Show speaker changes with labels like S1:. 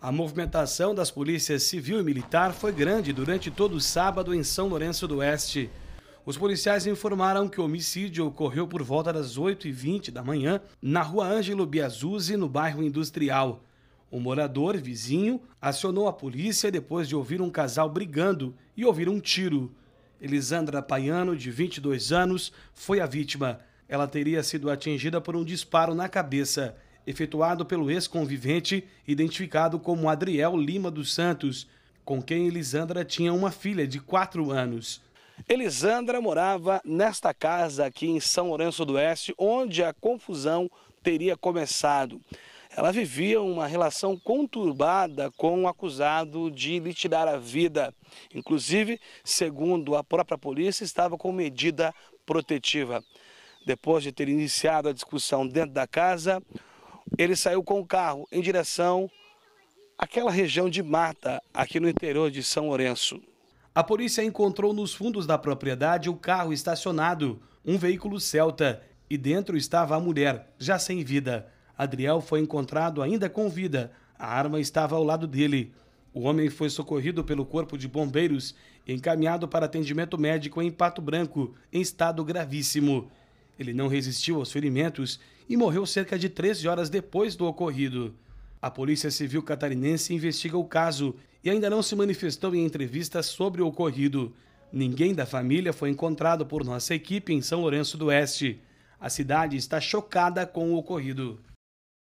S1: A movimentação das polícias civil e militar foi grande durante todo o sábado em São Lourenço do Oeste. Os policiais informaram que o homicídio ocorreu por volta das 8h20 da manhã na rua Ângelo Biazuzzi, no bairro Industrial. Um morador, vizinho, acionou a polícia depois de ouvir um casal brigando e ouvir um tiro. Elisandra Paiano, de 22 anos, foi a vítima. Ela teria sido atingida por um disparo na cabeça efetuado pelo ex-convivente, identificado como Adriel Lima dos Santos, com quem Elisandra tinha uma filha de 4 anos. Elisandra morava nesta casa aqui em São Lourenço do Oeste, onde a confusão teria começado. Ela vivia uma relação conturbada com o acusado de lhe tirar a vida. Inclusive, segundo a própria polícia, estava com medida protetiva. Depois de ter iniciado a discussão dentro da casa, ele saiu com o carro em direção àquela região de mata aqui no interior de São Lourenço. A polícia encontrou nos fundos da propriedade o carro estacionado, um veículo Celta, e dentro estava a mulher, já sem vida. Adriel foi encontrado ainda com vida. A arma estava ao lado dele. O homem foi socorrido pelo Corpo de Bombeiros e encaminhado para atendimento médico em Pato Branco, em estado gravíssimo. Ele não resistiu aos ferimentos e morreu cerca de 13 horas depois do ocorrido. A Polícia Civil Catarinense investiga o caso e ainda não se manifestou em entrevistas sobre o ocorrido. Ninguém da família foi encontrado por nossa equipe em São Lourenço do Oeste. A cidade está chocada com o ocorrido.